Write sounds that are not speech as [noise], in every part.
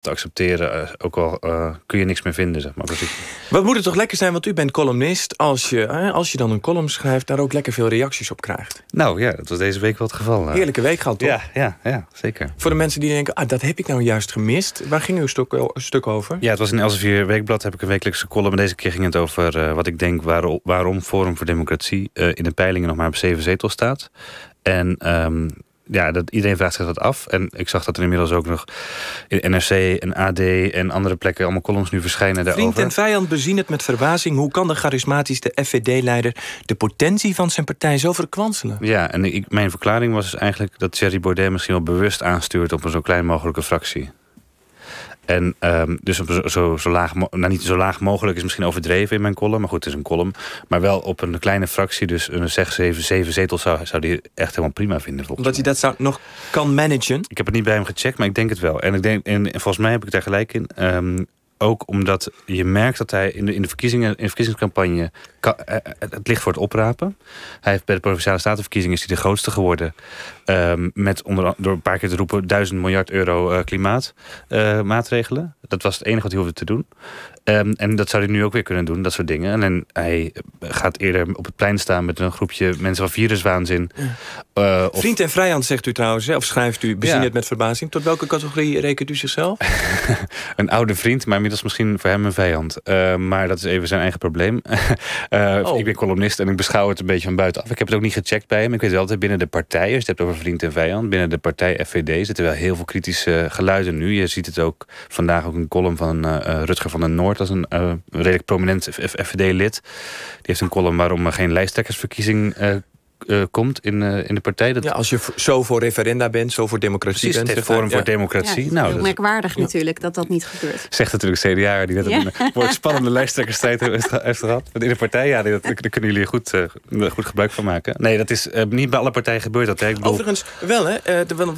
te accepteren. Eh, ook al eh, kun je niks meer vinden, zeg maar. Precies. Wat moet het toch lekker zijn, want u bent columnist. Als je, als je dan een column schrijft, daar ook lekker veel reacties op krijgt. Nou ja, dat was deze week wel het geval. Eh. Heerlijke week gehad, toch? Ja, ja, ja, zeker. Voor de mensen die denken, ah, dat heb ik nou juist gemist. Waar ging uw stuk, stuk over? Ja, het was in Elsevier Weekblad, heb ik een wekelijkse column. Deze keer ging het over wat ik denk waarom, waarom Forum voor Democratie... in de peilingen nog maar op zeven zetels staat. En... Ehm, ja, dat, iedereen vraagt zich dat af. En ik zag dat er inmiddels ook nog in NRC en AD en andere plekken allemaal columns nu verschijnen daarover. Vriend en vijand bezien het met verbazing. Hoe kan de charismatische FVD-leider de potentie van zijn partij zo verkwanselen? Ja, en ik, mijn verklaring was dus eigenlijk dat Thierry Baudet misschien wel bewust aanstuurt op een zo klein mogelijke fractie. En ehm, dus zo, zo, laag, nou niet zo laag mogelijk is misschien overdreven in mijn column. Maar goed, het is een column. Maar wel op een kleine fractie, dus een zeg zeven, zeven zetels zou, zou die echt helemaal prima vinden. Omdat hij dat zou nog kan managen? Ik heb het niet bij hem gecheckt, maar ik denk het wel. En, ik denk, en volgens mij heb ik daar gelijk in. Ehm, ook omdat je merkt dat hij in de, in de, verkiezingen, in de verkiezingscampagne eh, eh, het licht voor het oprapen. Hij heeft bij de Provinciale Statenverkiezingen is hij de grootste geworden. Ehm, met onder, door een paar keer te roepen duizend miljard euro eh, klimaatmaatregelen. dat was het enige wat hij hoefde te doen. Ehm, en dat zou hij nu ook weer kunnen doen, dat soort dingen. En, hij gaat eerder op het plein staan met een groepje mensen van viruswaanzin. Vriend en vrijhand zegt u trouwens, of schrijft u, bezien het met verbazing. Tot welke categorie rekent u zichzelf? [laughs] een oude vriend, maar inmiddels misschien voor hem een vijand. Eh, maar dat is even zijn eigen probleem. [laughs] Eh, oh. Ik ben columnist en ik beschouw het een beetje van buitenaf. Ik heb het ook niet gecheckt bij hem. Ik weet wel dat binnen de partijen, als je hebt over vriend en vijand, binnen de partij FVD zitten wel heel veel kritische geluiden nu. Je ziet het ook vandaag ook een column van eh, Rutger van den Noord, als een redelijk prominent FVD-lid. Die heeft een column waarom geen lijsttrekkersverkiezing eh, komt in, eh, in de partij. Dat... Ja, als je zo voor referenda bent, zo voor democratie bent. Het Forum voor Democratie. nou, merkwaardig natuurlijk dat dat niet gebeurt. Zegt natuurlijk CDA, die net een eh, spannende lijsttrekkerstijd heeft gehad. Want in de partij, ja, die, dat, daar kunnen jullie goed, goed gebruik van maken. Nee, dat is niet bij alle partijen gebeurd. dat. Ik bedoel... Overigens wel, hè,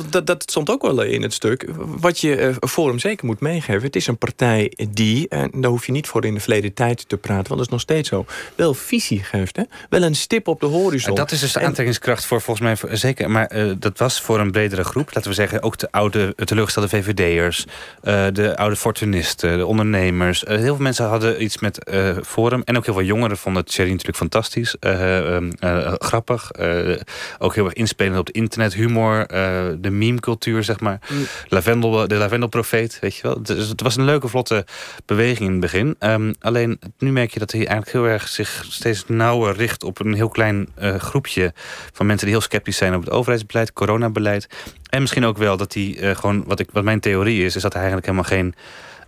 dat, dat stond ook wel in het stuk. Wat je Forum zeker moet meegeven, het is een partij die, en daar hoef je niet voor in de verleden tijd te praten, want dat is nog steeds zo, wel visie geeft. Hè? Wel een stip op de horizon. dat is dus de aantrekkingskracht voor volgens mij zeker. Maar eh, dat was voor een bredere groep. Laten we zeggen, ook de oude teleurgestelde VVD'ers. Uh, eh, de oude fortunisten, de ondernemers. Eh, heel veel mensen hadden iets met Forum. En ook heel veel jongeren vonden Thierry natuurlijk fantastisch. Ehm, grappig. ook heel erg inspelend op het internet. Humor, de meme-cultuur, zeg maar. Mm. Lavendel, de lavendelprofeet, weet je wel. Dus het was een leuke, vlotte beweging in het begin. Ehm, alleen, nu merk je dat hij eigenlijk heel erg zich steeds nauwer richt op een heel klein groepje van mensen die heel sceptisch zijn over het overheidsbeleid, coronabeleid. En misschien ook wel dat hij eh, gewoon, wat, ik, wat mijn theorie is, is dat hij eigenlijk helemaal geen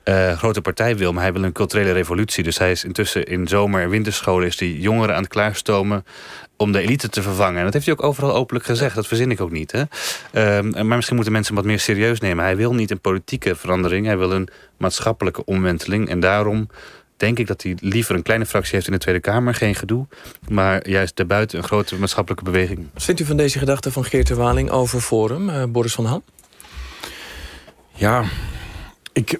eh, grote partij wil, maar hij wil een culturele revolutie. Dus hij is intussen in zomer- en winterscholen is die jongeren aan het klaarstomen om de elite te vervangen. En dat heeft hij ook overal openlijk gezegd. Dat verzin ik ook niet. Hè? Ehm, maar misschien moeten mensen wat meer serieus nemen. Hij wil niet een politieke verandering. Hij wil een maatschappelijke omwenteling. En daarom denk ik dat hij liever een kleine fractie heeft in de Tweede Kamer, geen gedoe, maar juist daarbuiten een grote maatschappelijke beweging. Wat vindt u van deze gedachte van Geert de Waling over Forum, eh, Boris van Ham? Ja, ik,